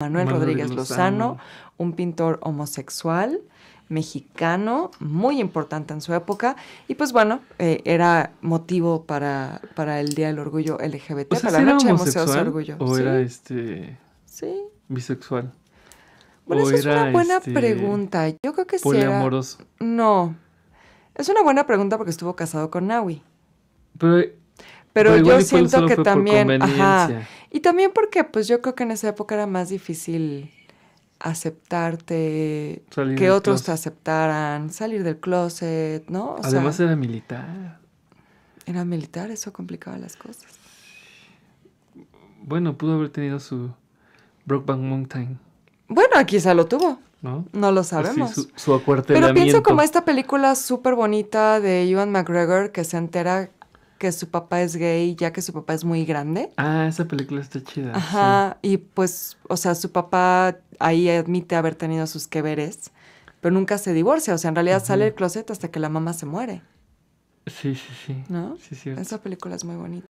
Manuel, Rodríguez Lozano, un pintor homosexual mexicano, muy importante en su época, y pues bueno, eh, era motivo para, para el Día del Orgullo LGBT, o para la Noche Museos Orgullo. ¿O era este bisexual? Bueno, esa es una buena este, pregunta. Yo creo que sí. No. Es una buena pregunta porque estuvo casado con Nawi. Pero pero, yo siento que también, ajá, y también porque pues yo creo que en esa época era más difícil aceptarte, que otros te aceptaran, salir del closet, ¿no? Además era militar. Era militar, eso complicaba las cosas. Bueno, pudo haber tenido su Brokeback Mountain. Bueno, aquí quizá lo tuvo. ¿No? lo sabemos. su, Pero pienso como esta película súper bonita de Ewan McGregor que se entera que su papá es gay, ya que su papá es muy grande. Ah, esa película está chida. Ajá, y pues, o sea, su papá ahí admite haber tenido sus queveres, pero nunca se divorcia, o sea, en realidad sale el closet hasta que la mamá se muere. Sí, sí, sí. ¿No? Sí, sí. Esa película es muy bonita.